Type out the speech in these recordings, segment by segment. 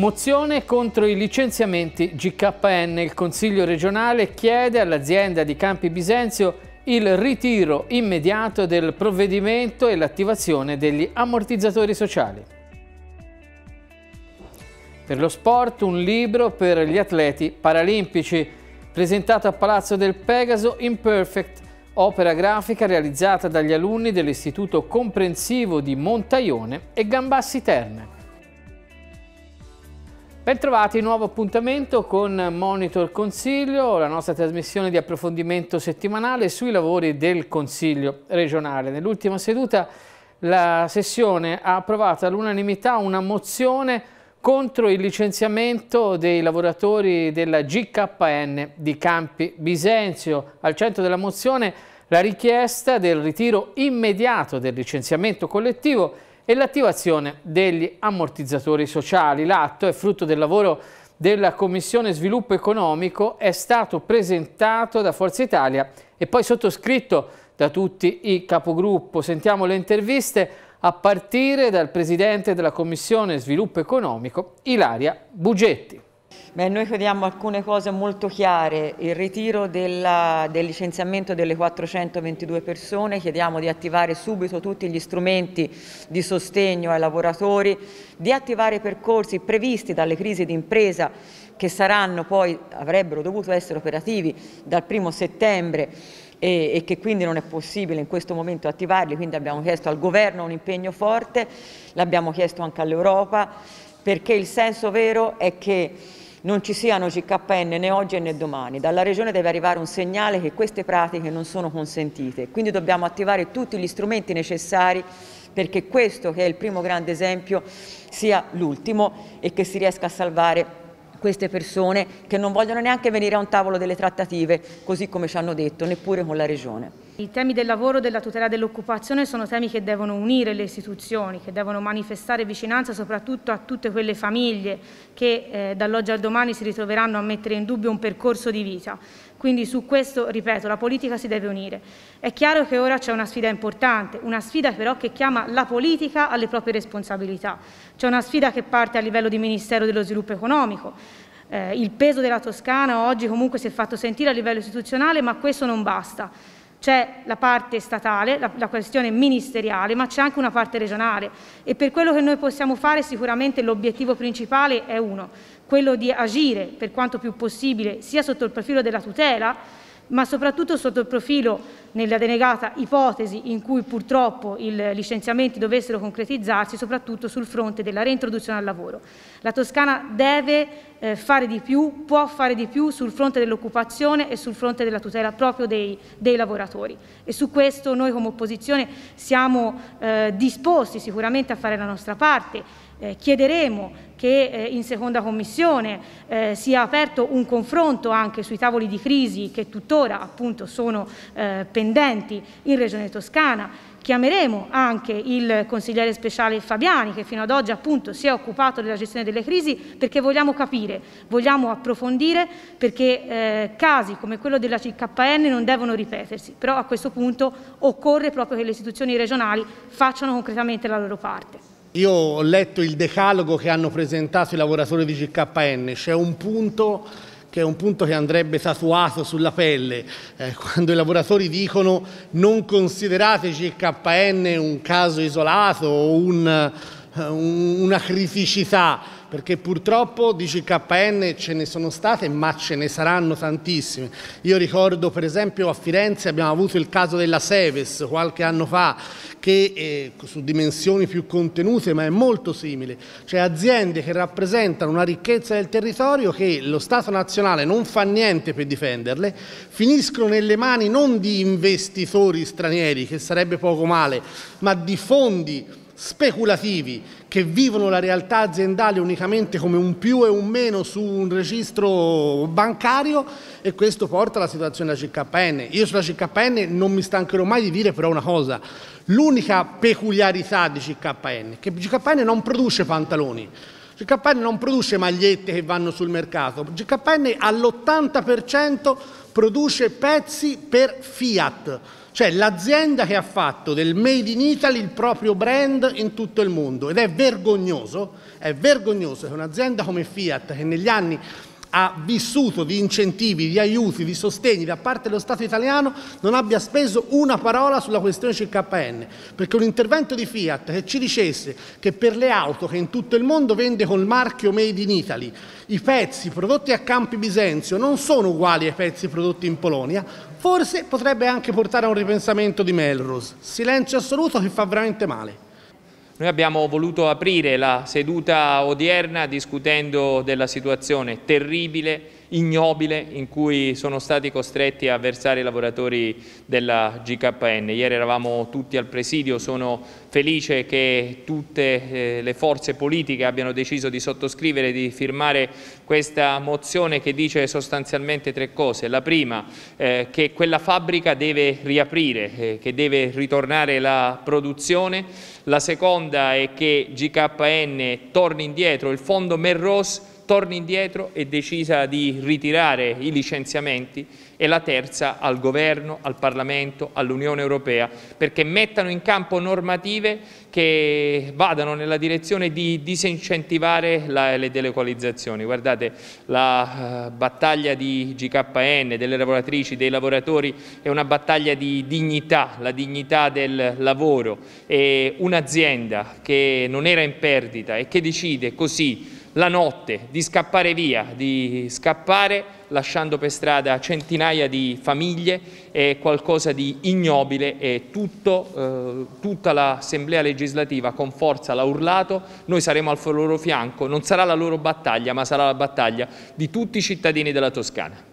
Mozione contro i licenziamenti GKN. Il Consiglio regionale chiede all'azienda di Campi Bisenzio il ritiro immediato del provvedimento e l'attivazione degli ammortizzatori sociali. Per lo sport un libro per gli atleti paralimpici, presentato a Palazzo del Pegaso Imperfect, opera grafica realizzata dagli alunni dell'Istituto Comprensivo di Montaione e Gambassi Terme. Bentrovati, nuovo appuntamento con Monitor Consiglio, la nostra trasmissione di approfondimento settimanale sui lavori del Consiglio regionale. Nell'ultima seduta la sessione ha approvato all'unanimità una mozione contro il licenziamento dei lavoratori della GKN di Campi Bisenzio. Al centro della mozione la richiesta del ritiro immediato del licenziamento collettivo e l'attivazione degli ammortizzatori sociali. L'atto è frutto del lavoro della Commissione Sviluppo Economico, è stato presentato da Forza Italia e poi sottoscritto da tutti i capogruppo. Sentiamo le interviste a partire dal Presidente della Commissione Sviluppo Economico, Ilaria Bugetti. Beh, noi chiediamo alcune cose molto chiare, il ritiro della, del licenziamento delle 422 persone, chiediamo di attivare subito tutti gli strumenti di sostegno ai lavoratori, di attivare i percorsi previsti dalle crisi d'impresa che saranno poi, avrebbero dovuto essere operativi dal primo settembre e, e, che quindi non è possibile in questo momento attivarli, quindi abbiamo chiesto al governo un impegno forte, l'abbiamo chiesto anche all'Europa, perché il senso vero è che non ci siano CKN né oggi né domani. Dalla Regione deve arrivare un segnale che queste pratiche non sono consentite, quindi dobbiamo attivare tutti gli strumenti necessari perché questo, che è il primo grande esempio, sia l'ultimo e che si riesca a salvare queste persone che non vogliono neanche venire a un tavolo delle trattative, così come ci hanno detto, neppure con la Regione. I temi del lavoro e della tutela dell'occupazione sono temi che devono unire le istituzioni, che devono manifestare vicinanza soprattutto a tutte quelle famiglie che eh, dall'oggi al domani si ritroveranno a mettere in dubbio un percorso di vita. Quindi su questo, ripeto, la politica si deve unire. È chiaro che ora c'è una sfida importante, una sfida però che chiama la politica alle proprie responsabilità. C'è una sfida che parte a livello di Ministero dello Sviluppo Economico, eh, il peso della Toscana oggi comunque si è fatto sentire a livello istituzionale, ma questo non basta. C'è la parte statale, la, la questione ministeriale, ma c'è anche una parte regionale e per quello che noi possiamo fare sicuramente l'obiettivo principale è uno, quello di agire per quanto più possibile sia sotto il profilo della tutela, ma soprattutto sotto il profilo nella denegata ipotesi in cui purtroppo i licenziamenti dovessero concretizzarsi, soprattutto sul fronte della reintroduzione al lavoro. La Toscana deve eh, fare di più, può fare di più sul fronte dell'occupazione e sul fronte della tutela proprio dei, dei, lavoratori. E su questo noi come opposizione siamo eh, disposti sicuramente a fare la nostra parte eh, chiederemo che eh, in seconda commissione eh, sia aperto un confronto anche sui tavoli di crisi che tuttora appunto sono eh, pendenti in Regione Toscana. Chiameremo anche il consigliere speciale Fabiani che fino ad oggi appunto si è occupato della gestione delle crisi perché vogliamo capire, vogliamo approfondire perché eh, casi come quello della CKN non devono ripetersi, però a questo punto occorre proprio che le istituzioni regionali facciano concretamente la loro parte. Io ho letto il decalogo che hanno presentato i lavoratori di GKN, c'è un punto che è un punto che andrebbe tatuato sulla pelle, eh, quando i lavoratori dicono non considerate GKN un caso isolato o un, eh, una criticità, perché purtroppo di GKN ce ne sono state, ma ce ne saranno tantissime. Io ricordo per esempio a Firenze abbiamo avuto il caso della Seves qualche anno fa, che eh, su dimensioni più contenute, ma è molto simile. Cioè aziende che rappresentano una ricchezza del territorio che lo Stato nazionale non fa niente per difenderle, finiscono nelle mani non di investitori stranieri, che sarebbe poco male, ma di fondi speculativi che vivono la realtà aziendale unicamente come un più e un meno su un registro bancario e questo porta alla situazione della CKN. Io sulla CKN non mi stancherò mai di dire però una cosa, l'unica peculiarità di CKN è che CKN non produce pantaloni, GKN non produce magliette che vanno sul mercato, GKN all'80% produce pezzi per Fiat, cioè l'azienda che ha fatto del Made in Italy il proprio brand in tutto il mondo ed è vergognoso, è vergognoso che un'azienda come Fiat che negli anni ha vissuto di incentivi, di aiuti, di sostegni da parte dello Stato italiano non abbia speso una parola sulla questione CKN, perché un intervento di Fiat che ci dicesse che per le auto che in tutto il mondo vende col marchio Made in Italy i pezzi prodotti a Campi Bisenzio non sono uguali ai pezzi prodotti in Polonia, Forse potrebbe anche portare a un ripensamento di Melrose. Silenzio assoluto che fa veramente male. Noi abbiamo voluto aprire la seduta odierna discutendo della situazione terribile ignobile in cui sono stati costretti a versare i lavoratori della GKN. Ieri eravamo tutti al presidio, sono felice che tutte eh, le forze politiche abbiano deciso di sottoscrivere, e di firmare questa mozione che dice sostanzialmente tre cose. La prima, eh, che quella fabbrica deve riaprire, eh, che deve ritornare la produzione. La seconda è che GKN torni indietro, il fondo Merros torni indietro e decisa di ritirare i licenziamenti e la terza al governo, al Parlamento, all'Unione Europea, perché mettano in campo normative che vadano nella direzione di disincentivare la, le delocalizzazioni. Guardate, la uh, battaglia di GKN, delle lavoratrici, dei lavoratori, è una battaglia di dignità, la dignità del lavoro e un'azienda che non era in perdita e che decide così la notte, di scappare via, di scappare lasciando per strada centinaia di famiglie è qualcosa di ignobile e tutto, eh, tutta l'Assemblea legislativa con forza l'ha urlato, noi saremo al loro fianco, non sarà la loro battaglia ma sarà la battaglia di tutti i cittadini della Toscana.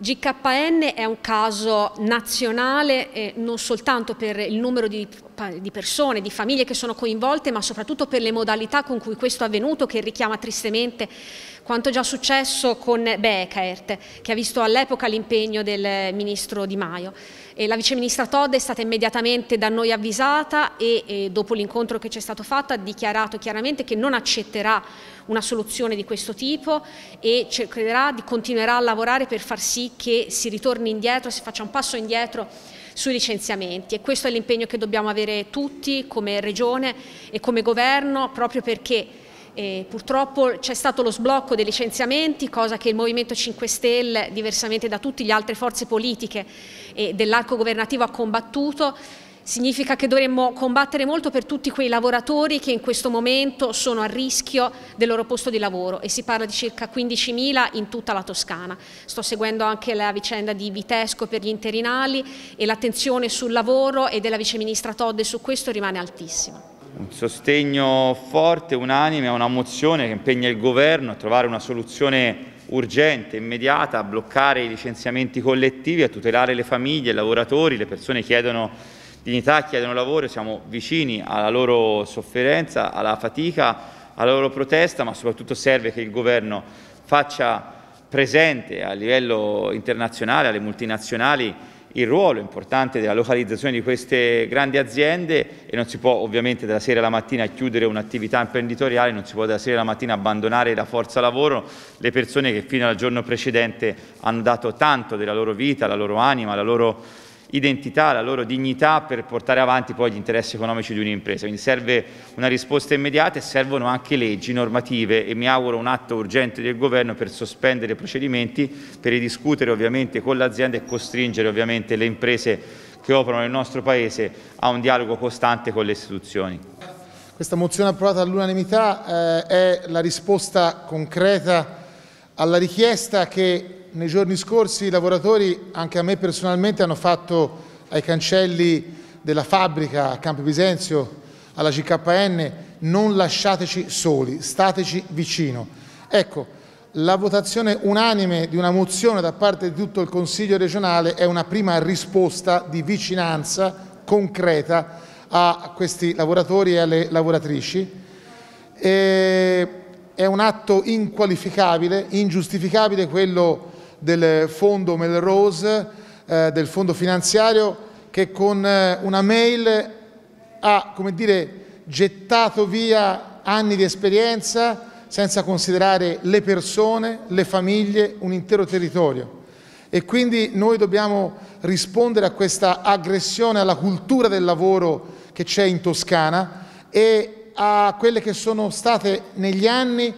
GKN è un caso nazionale eh, non soltanto per il numero di, di, persone, di famiglie che sono coinvolte, ma soprattutto per le modalità con cui questo è avvenuto, che richiama tristemente quanto già successo con Beckert, che ha visto all'epoca l'impegno del ministro Di Maio. E la viceministra Todd è stata immediatamente da noi avvisata e, e dopo l'incontro che c'è stato fatto ha dichiarato chiaramente che non accetterà una soluzione di questo tipo e cercherà di continuerà a lavorare per far sì che si ritorni indietro, si faccia un passo indietro sui licenziamenti e questo è l'impegno che dobbiamo avere tutti come Regione e come Governo proprio perché e purtroppo c'è stato lo sblocco dei licenziamenti, cosa che il Movimento 5 Stelle, diversamente da tutte le altre forze politiche e dell'arco governativo, ha combattuto. Significa che dovremmo combattere molto per tutti quei lavoratori che in questo momento sono a rischio del loro posto di lavoro e si parla di circa 15.000 in tutta la Toscana. Sto seguendo anche la vicenda di Vitesco per gli interinali e l'attenzione sul lavoro e della viceministra Todde su questo rimane altissima un sostegno forte, unanime a una mozione che impegna il governo a trovare una soluzione urgente, immediata, a bloccare i licenziamenti collettivi, a tutelare le famiglie, i lavoratori, le persone chiedono dignità, chiedono lavoro, siamo vicini alla loro sofferenza, alla fatica, alla loro protesta, ma soprattutto serve che il governo faccia presente a livello internazionale alle multinazionali il ruolo importante della localizzazione di queste grandi aziende e non si può ovviamente dalla sera alla mattina chiudere un'attività imprenditoriale, non si può dalla sera alla mattina abbandonare la forza lavoro, le persone che fino al giorno precedente hanno dato tanto della loro vita, la loro anima, la loro identità, la loro dignità per portare avanti poi gli interessi economici di un'impresa. Quindi serve una risposta immediata e servono anche leggi normative e mi auguro un atto urgente del governo per sospendere i procedimenti, per ridiscutere ovviamente con l'azienda e costringere ovviamente le imprese che operano nel nostro Paese a un dialogo costante con le istituzioni. Questa mozione approvata all'unanimità eh, è la risposta concreta alla richiesta che nei giorni scorsi i lavoratori, anche a me personalmente, hanno fatto ai cancelli della fabbrica a Campi Bisenzio, alla CKN, non lasciateci soli, stateci vicino. Ecco, la votazione unanime di una mozione da parte di tutto il Consiglio regionale è una prima risposta di vicinanza concreta a questi lavoratori e alle lavoratrici. E è un atto inqualificabile, ingiustificabile quello del fondo Melrose, eh, del fondo finanziario, che con eh, una mail ha, come dire, gettato via anni di esperienza senza considerare le persone, le famiglie, un intero territorio. E quindi noi dobbiamo rispondere a questa aggressione alla cultura del lavoro che c'è in Toscana e a quelle che sono state negli anni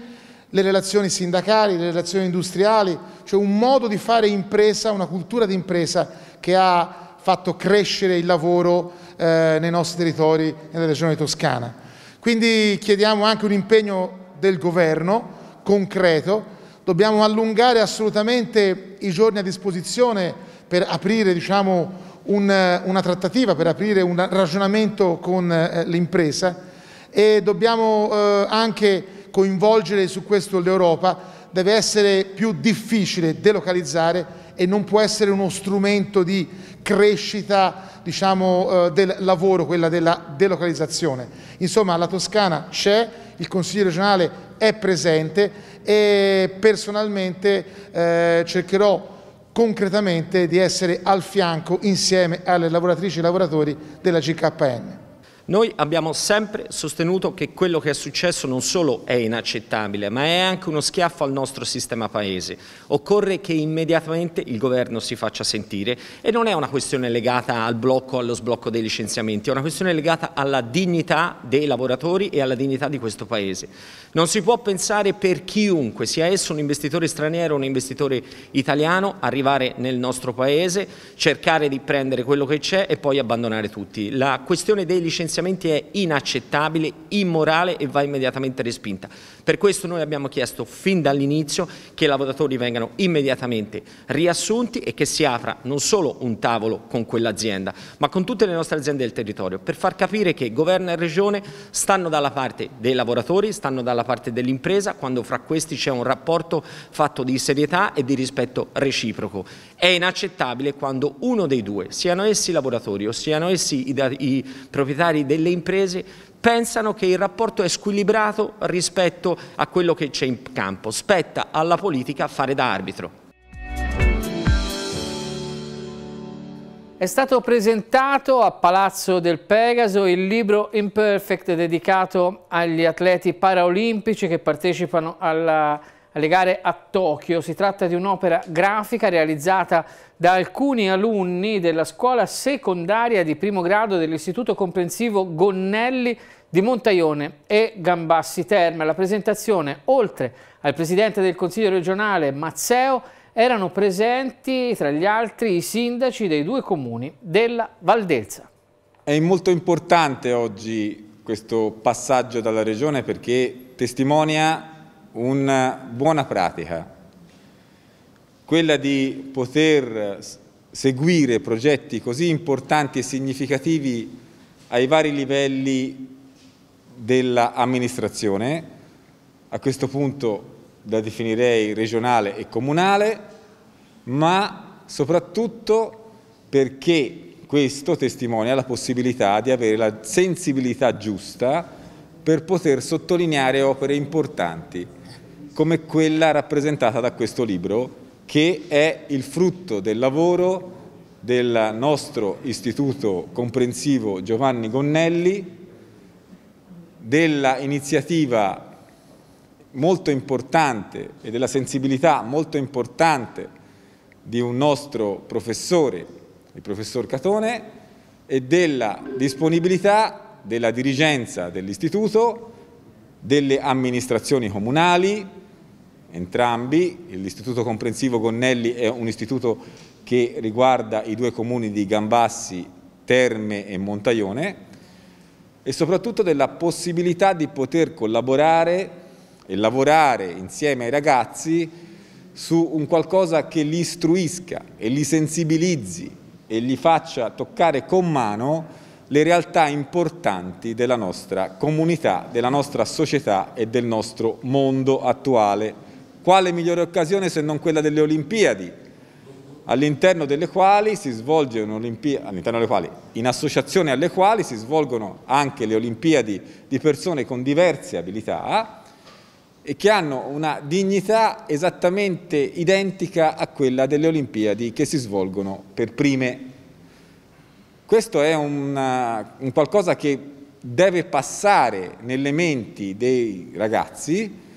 le relazioni sindacali, le relazioni industriali, cioè un modo di fare impresa, una cultura di impresa che ha fatto crescere il lavoro eh, nei nostri territori e nella regione toscana. Quindi chiediamo anche un impegno del governo concreto, dobbiamo allungare assolutamente i giorni a disposizione per aprire diciamo, un, una trattativa, per aprire un ragionamento con eh, l'impresa e dobbiamo eh, anche coinvolgere su questo l'Europa, deve essere più difficile delocalizzare e non può essere uno strumento di crescita diciamo, eh, del lavoro, quella della delocalizzazione. Insomma, la Toscana c'è, il Consiglio regionale è presente e personalmente eh, cercherò concretamente di essere al fianco insieme alle lavoratrici e ai lavoratori della GKN. Noi abbiamo sempre sostenuto che quello che è successo non solo è inaccettabile, ma è anche uno schiaffo al nostro sistema Paese. Occorre che immediatamente il Governo si faccia sentire e non è una questione legata al blocco o allo sblocco dei licenziamenti, è una questione legata alla dignità dei lavoratori e alla dignità di questo Paese. Non si può pensare per chiunque, sia esso un investitore straniero o un investitore italiano, arrivare nel nostro Paese, cercare di prendere quello che c'è e poi abbandonare tutti. La questione dei licenziamenti finanziamenti è inaccettabile, immorale e va immediatamente respinta. Per questo noi abbiamo chiesto fin dall'inizio che i lavoratori vengano immediatamente riassunti e che si apra non solo un tavolo con quell'azienda, ma con tutte le nostre aziende del territorio, per far capire che governo e regione stanno dalla parte dei lavoratori, stanno dalla parte dell'impresa, quando fra questi c'è un rapporto fatto di serietà e di rispetto reciproco. È inaccettabile quando uno dei due, siano essi i lavoratori o siano essi i, i proprietari delle imprese pensano che il rapporto è squilibrato rispetto a quello che c'è in campo. Spetta alla politica fare da arbitro. È stato presentato a Palazzo del Pegaso il libro Imperfect dedicato agli atleti paraolimpici che partecipano alla alle gare a Tokyo. Si tratta di un'opera grafica realizzata da alcuni alunni della scuola secondaria di primo grado dell'Istituto Comprensivo Gonnelli di Montaione e Gambassi Terme. La presentazione, oltre al Presidente del Consiglio regionale Mazzeo, erano presenti tra gli altri i sindaci dei due comuni della Valdelsa. È molto importante oggi questo passaggio dalla regione perché testimonia una buona pratica, quella di poter seguire progetti così importanti e significativi ai vari livelli dell'amministrazione, a questo punto da definirei regionale e comunale, ma soprattutto perché questo testimonia la possibilità di avere la sensibilità giusta per poter sottolineare opere importanti come quella rappresentata da questo libro, che è il frutto del lavoro del nostro istituto comprensivo Giovanni Gonnelli, dell'iniziativa molto importante e della sensibilità molto importante di un nostro professore, il professor Catone, e della disponibilità della dirigenza dell'istituto, delle amministrazioni comunali, entrambi, l'istituto comprensivo Gonnelli è un istituto che riguarda i due comuni di Gambassi, Terme e Montaione e soprattutto della possibilità di poter collaborare e lavorare insieme ai ragazzi su un qualcosa che li istruisca e li sensibilizzi e li faccia toccare con mano le realtà importanti della nostra comunità, della nostra società e del nostro mondo attuale. Quale migliore occasione se non quella delle Olimpiadi, all'interno delle, quali si all'interno delle quali, in associazione alle quali si svolgono anche le Olimpiadi di persone con diverse abilità e che hanno una dignità esattamente identica a quella delle Olimpiadi che si svolgono per prime. Questo è una, un qualcosa che deve passare nelle menti dei ragazzi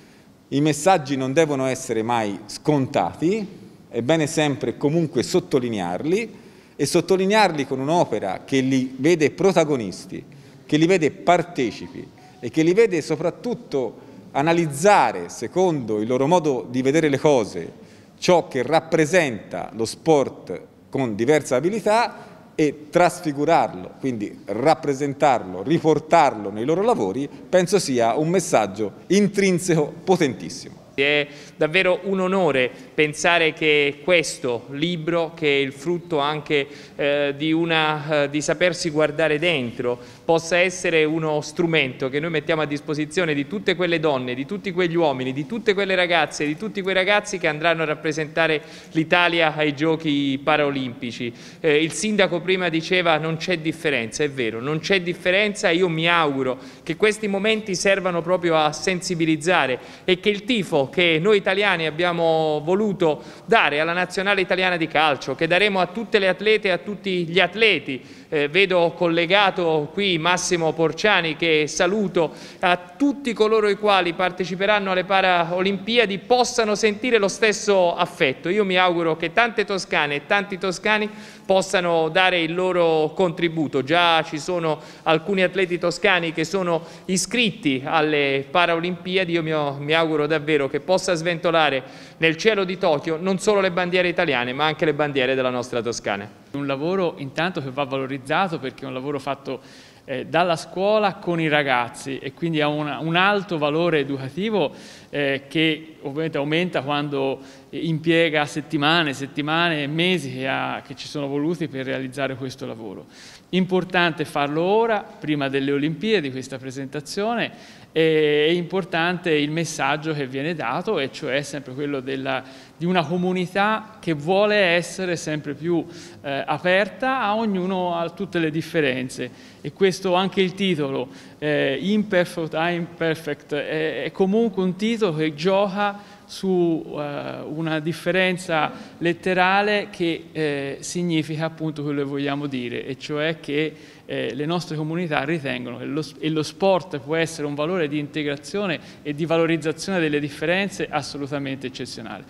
i messaggi non devono essere mai scontati, è bene sempre e comunque sottolinearli e sottolinearli con un'opera che li vede protagonisti, che li vede partecipi e che li vede soprattutto analizzare, secondo il loro modo di vedere le cose, ciò che rappresenta lo sport con diversa abilità e trasfigurarlo, quindi rappresentarlo, riportarlo nei loro lavori, penso sia un messaggio intrinseco potentissimo. È davvero un onore pensare che questo libro, che è il frutto anche eh, di, una, eh, di sapersi guardare dentro, possa essere uno strumento che noi mettiamo a disposizione di tutte quelle donne, di tutti quegli uomini, di tutte quelle ragazze, di tutti quei ragazzi che andranno a rappresentare l'Italia ai giochi paralimpici. Eh, il sindaco prima diceva non c'è differenza, è vero, non c'è differenza e io mi auguro che questi momenti servano proprio a sensibilizzare e che il tifo che noi italiani abbiamo voluto dare alla nazionale italiana di calcio, che daremo a tutte le atlete e a tutti gli atleti, eh, vedo collegato qui Massimo Porciani che saluto a tutti coloro i quali parteciperanno alle Paralimpiadi possano sentire lo stesso affetto. Io mi auguro che tante toscane e tanti toscani possano dare il loro contributo. Già ci sono alcuni atleti toscani che sono iscritti alle Paralimpiadi, io mi, mi auguro davvero che possa sventolare nel cielo di Tokyo non solo le bandiere italiane ma anche le bandiere della nostra Toscana. Un lavoro intanto che va valorizzato perché è un lavoro fatto eh, dalla scuola con i ragazzi e quindi ha una, un alto valore educativo eh, che ovviamente aumenta quando impiega settimane, settimane e mesi che, ha, che ci sono voluti per realizzare questo lavoro. Importante farlo ora, prima delle Olimpiadi, questa presentazione, è importante il messaggio che viene dato, e cioè sempre quello della, di una comunità che vuole essere sempre più eh, aperta a ognuno, a tutte le differenze. E questo anche il titolo, eh, Imperfect, Imperfect, è, è comunque un titolo che gioca su eh, una differenza letterale che eh, significa appunto quello che vogliamo dire, e cioè che eh, le nostre comunità ritengono che lo, e lo sport può essere un valore di integrazione e di valorizzazione delle differenze assolutamente eccezionale.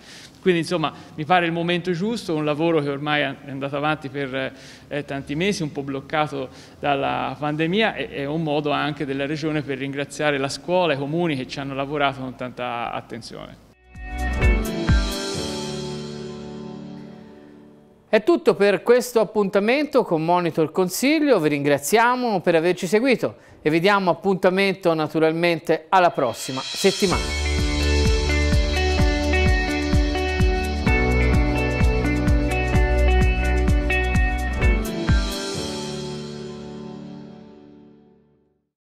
Quindi insomma mi pare il momento giusto, un lavoro che ormai è andato avanti per eh, tanti mesi, un po' bloccato dalla pandemia e è un modo anche della Regione per ringraziare la scuola e i comuni che ci hanno lavorato con tanta attenzione. È tutto per questo appuntamento con Monitor Consiglio, vi ringraziamo per averci seguito e vi diamo appuntamento naturalmente alla prossima settimana.